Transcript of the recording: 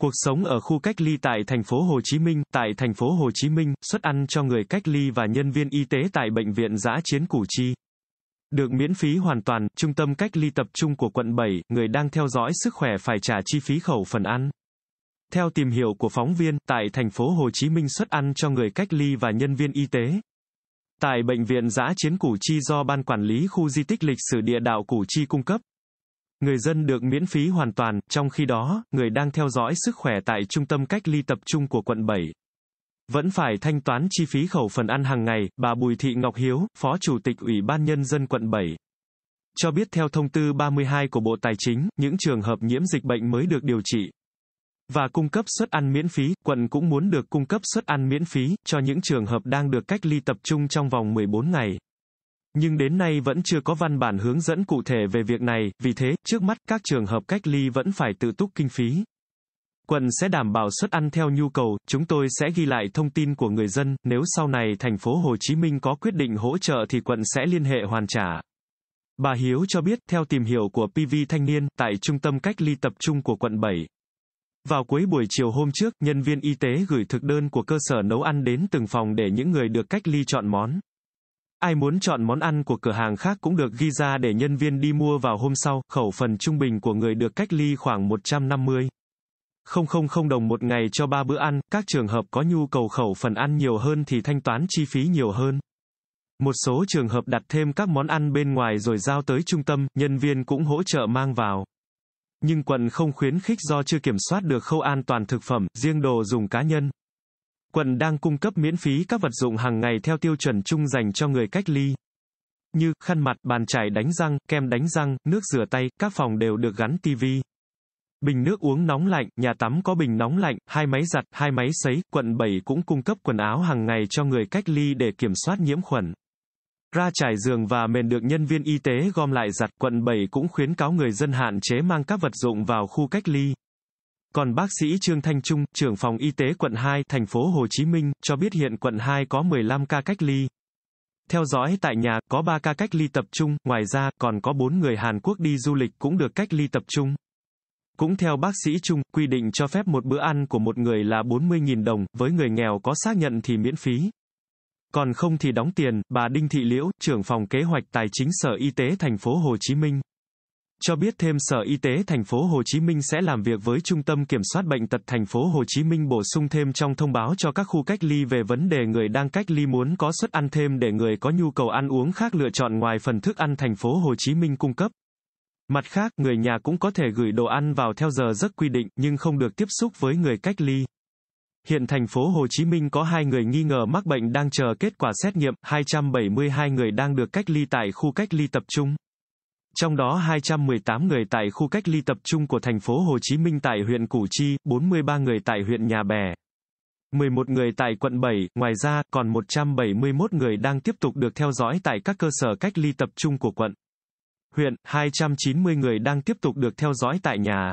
Cuộc sống ở khu cách ly tại thành phố Hồ Chí Minh, tại thành phố Hồ Chí Minh, xuất ăn cho người cách ly và nhân viên y tế tại bệnh viện giã chiến Củ Chi. Được miễn phí hoàn toàn, trung tâm cách ly tập trung của quận 7, người đang theo dõi sức khỏe phải trả chi phí khẩu phần ăn. Theo tìm hiểu của phóng viên, tại thành phố Hồ Chí Minh xuất ăn cho người cách ly và nhân viên y tế. Tại bệnh viện giã chiến Củ Chi do Ban Quản lý khu di tích lịch sử địa đạo Củ Chi cung cấp, Người dân được miễn phí hoàn toàn, trong khi đó, người đang theo dõi sức khỏe tại trung tâm cách ly tập trung của quận 7 vẫn phải thanh toán chi phí khẩu phần ăn hàng ngày, bà Bùi Thị Ngọc Hiếu, Phó Chủ tịch Ủy ban Nhân dân quận 7 cho biết theo thông tư 32 của Bộ Tài chính, những trường hợp nhiễm dịch bệnh mới được điều trị và cung cấp suất ăn miễn phí, quận cũng muốn được cung cấp suất ăn miễn phí cho những trường hợp đang được cách ly tập trung trong vòng 14 ngày. Nhưng đến nay vẫn chưa có văn bản hướng dẫn cụ thể về việc này, vì thế, trước mắt các trường hợp cách ly vẫn phải tự túc kinh phí. Quận sẽ đảm bảo suất ăn theo nhu cầu, chúng tôi sẽ ghi lại thông tin của người dân, nếu sau này thành phố Hồ Chí Minh có quyết định hỗ trợ thì quận sẽ liên hệ hoàn trả. Bà Hiếu cho biết, theo tìm hiểu của PV Thanh niên, tại trung tâm cách ly tập trung của quận 7, vào cuối buổi chiều hôm trước, nhân viên y tế gửi thực đơn của cơ sở nấu ăn đến từng phòng để những người được cách ly chọn món. Ai muốn chọn món ăn của cửa hàng khác cũng được ghi ra để nhân viên đi mua vào hôm sau, khẩu phần trung bình của người được cách ly khoảng 150. 000 đồng một ngày cho ba bữa ăn, các trường hợp có nhu cầu khẩu phần ăn nhiều hơn thì thanh toán chi phí nhiều hơn. Một số trường hợp đặt thêm các món ăn bên ngoài rồi giao tới trung tâm, nhân viên cũng hỗ trợ mang vào. Nhưng quận không khuyến khích do chưa kiểm soát được khâu an toàn thực phẩm, riêng đồ dùng cá nhân. Quận đang cung cấp miễn phí các vật dụng hàng ngày theo tiêu chuẩn chung dành cho người cách ly. Như khăn mặt, bàn chải đánh răng, kem đánh răng, nước rửa tay, các phòng đều được gắn tivi. Bình nước uống nóng lạnh, nhà tắm có bình nóng lạnh, hai máy giặt, hai máy sấy, quận 7 cũng cung cấp quần áo hàng ngày cho người cách ly để kiểm soát nhiễm khuẩn. Ra trải giường và mền được nhân viên y tế gom lại giặt, quận 7 cũng khuyến cáo người dân hạn chế mang các vật dụng vào khu cách ly. Còn bác sĩ Trương Thanh Trung, trưởng phòng y tế quận 2, thành phố Hồ Chí Minh, cho biết hiện quận 2 có 15 ca cách ly. Theo dõi tại nhà, có 3 ca cách ly tập trung, ngoài ra, còn có 4 người Hàn Quốc đi du lịch cũng được cách ly tập trung. Cũng theo bác sĩ Trung, quy định cho phép một bữa ăn của một người là 40.000 đồng, với người nghèo có xác nhận thì miễn phí. Còn không thì đóng tiền, bà Đinh Thị Liễu, trưởng phòng kế hoạch tài chính Sở Y tế thành phố Hồ Chí Minh, cho biết thêm Sở Y tế thành phố Hồ Chí Minh sẽ làm việc với Trung tâm Kiểm soát bệnh tật thành phố Hồ Chí Minh bổ sung thêm trong thông báo cho các khu cách ly về vấn đề người đang cách ly muốn có suất ăn thêm để người có nhu cầu ăn uống khác lựa chọn ngoài phần thức ăn thành phố Hồ Chí Minh cung cấp. Mặt khác, người nhà cũng có thể gửi đồ ăn vào theo giờ rất quy định nhưng không được tiếp xúc với người cách ly. Hiện thành phố Hồ Chí Minh có hai người nghi ngờ mắc bệnh đang chờ kết quả xét nghiệm, 272 người đang được cách ly tại khu cách ly tập trung trong đó 218 người tại khu cách ly tập trung của thành phố Hồ Chí Minh tại huyện Củ Chi, 43 người tại huyện Nhà Bè. 11 người tại quận 7, ngoài ra, còn 171 người đang tiếp tục được theo dõi tại các cơ sở cách ly tập trung của quận. Huyện, 290 người đang tiếp tục được theo dõi tại nhà.